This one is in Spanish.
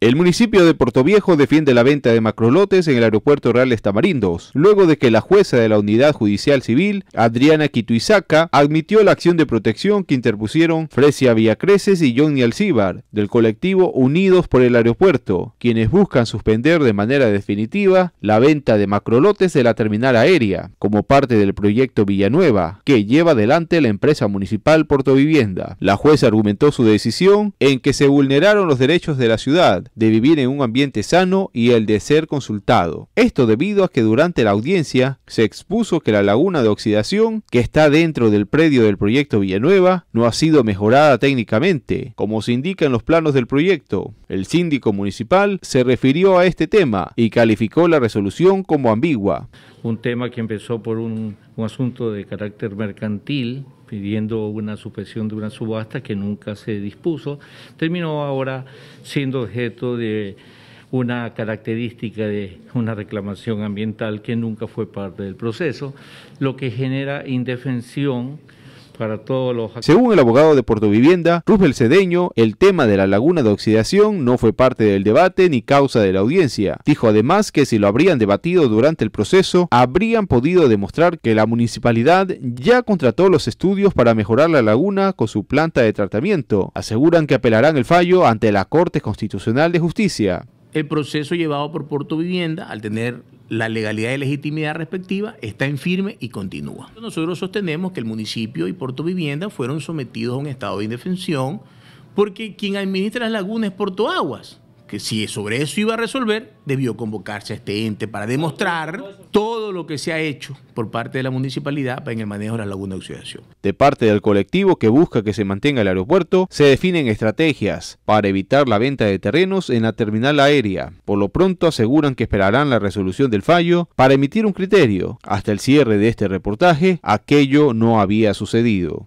El municipio de Portoviejo defiende la venta de macrolotes en el aeropuerto Real Estamarindos, luego de que la jueza de la Unidad Judicial Civil, Adriana Quituizaca, admitió la acción de protección que interpusieron Fresia Villacreces y Johnny Alcíbar, del colectivo Unidos por el Aeropuerto, quienes buscan suspender de manera definitiva la venta de macrolotes de la terminal aérea, como parte del proyecto Villanueva, que lleva adelante la empresa municipal Vivienda. La jueza argumentó su decisión en que se vulneraron los derechos de la ciudad, de vivir en un ambiente sano y el de ser consultado. Esto debido a que durante la audiencia se expuso que la laguna de oxidación que está dentro del predio del proyecto Villanueva no ha sido mejorada técnicamente, como se indica en los planos del proyecto. El síndico municipal se refirió a este tema y calificó la resolución como ambigua. Un tema que empezó por un, asunto de carácter mercantil pidiendo una supresión de una subasta que nunca se dispuso, terminó ahora siendo objeto de una característica de una reclamación ambiental que nunca fue parte del proceso, lo que genera indefensión todos Según el abogado de Puerto Vivienda, Rufel Cedeño, el tema de la laguna de oxidación no fue parte del debate ni causa de la audiencia. Dijo además que si lo habrían debatido durante el proceso, habrían podido demostrar que la municipalidad ya contrató los estudios para mejorar la laguna con su planta de tratamiento. Aseguran que apelarán el fallo ante la Corte Constitucional de Justicia. El proceso llevado por Puerto Vivienda al tener la legalidad y legitimidad respectiva está en firme y continúa. Nosotros sostenemos que el municipio y Puerto Vivienda fueron sometidos a un estado de indefensión porque quien administra las lagunas es Porto Aguas que si sobre eso iba a resolver, debió convocarse a este ente para demostrar todo lo que se ha hecho por parte de la municipalidad en el manejo de la laguna de oxidación. De parte del colectivo que busca que se mantenga el aeropuerto, se definen estrategias para evitar la venta de terrenos en la terminal aérea. Por lo pronto aseguran que esperarán la resolución del fallo para emitir un criterio. Hasta el cierre de este reportaje, aquello no había sucedido.